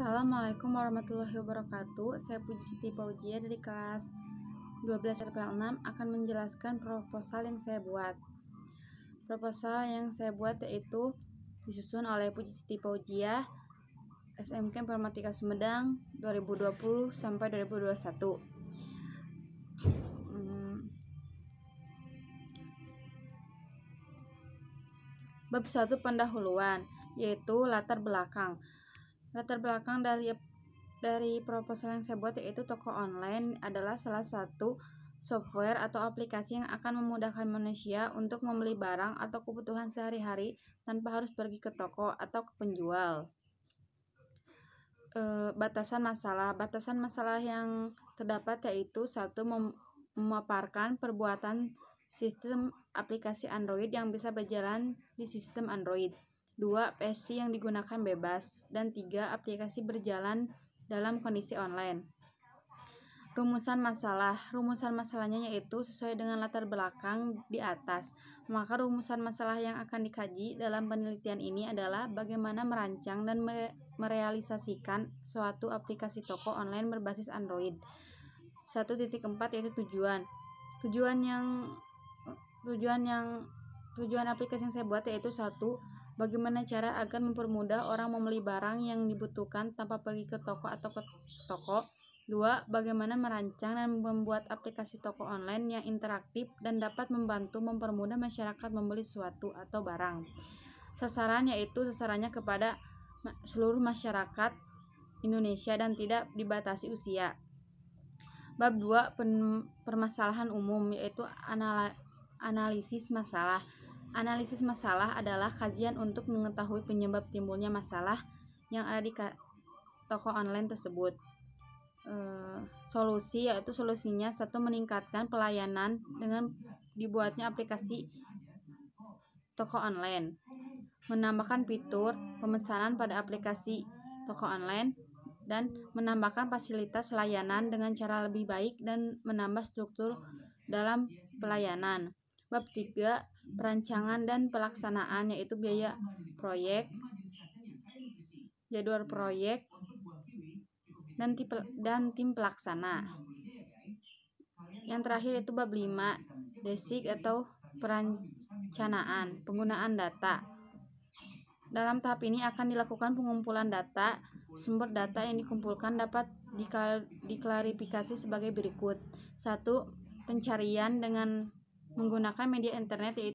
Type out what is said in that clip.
Assalamualaikum warahmatullahi wabarakatuh. Saya Puji Siti Paujia dari kelas 12 RPL 6 akan menjelaskan proposal yang saya buat. Proposal yang saya buat yaitu disusun oleh Puji Siti Paujia SMK Informatika Sumedang 2020 sampai 2021. Hmm. Bab 1 pendahuluan yaitu latar belakang. Latar belakang dari dari proposal yang saya buat yaitu toko online adalah salah satu software atau aplikasi yang akan memudahkan manusia untuk membeli barang atau kebutuhan sehari-hari tanpa harus pergi ke toko atau ke penjual. E, batasan masalah batasan masalah yang terdapat yaitu satu mem memaparkan perbuatan sistem aplikasi Android yang bisa berjalan di sistem Android. 2. PC yang digunakan bebas. Dan 3. Aplikasi berjalan dalam kondisi online. Rumusan masalah. Rumusan masalahnya yaitu sesuai dengan latar belakang di atas. Maka rumusan masalah yang akan dikaji dalam penelitian ini adalah bagaimana merancang dan merealisasikan suatu aplikasi toko online berbasis Android. 1.4 yaitu tujuan. Tujuan yang tujuan yang tujuan aplikasi yang saya buat yaitu satu Bagaimana cara agar mempermudah orang membeli barang yang dibutuhkan tanpa pergi ke toko atau ke toko? 2. Bagaimana merancang dan membuat aplikasi toko online yang interaktif dan dapat membantu mempermudah masyarakat membeli suatu atau barang. Sasaran yaitu sasarannya kepada seluruh masyarakat Indonesia dan tidak dibatasi usia. Bab 2 permasalahan umum yaitu analisis masalah. Analisis masalah adalah kajian untuk mengetahui penyebab timbulnya masalah yang ada di toko online tersebut. E, solusi yaitu solusinya satu meningkatkan pelayanan dengan dibuatnya aplikasi toko online, menambahkan fitur pemesanan pada aplikasi toko online dan menambahkan fasilitas layanan dengan cara lebih baik dan menambah struktur dalam pelayanan. Bab 3 perancangan dan pelaksanaan yaitu biaya proyek, jadwal proyek dan tim, dan tim pelaksana. Yang terakhir itu bab 5 desik atau perencanaan penggunaan data. Dalam tahap ini akan dilakukan pengumpulan data. Sumber data yang dikumpulkan dapat diklarifikasi sebagai berikut. 1. Pencarian dengan menggunakan media internet yaitu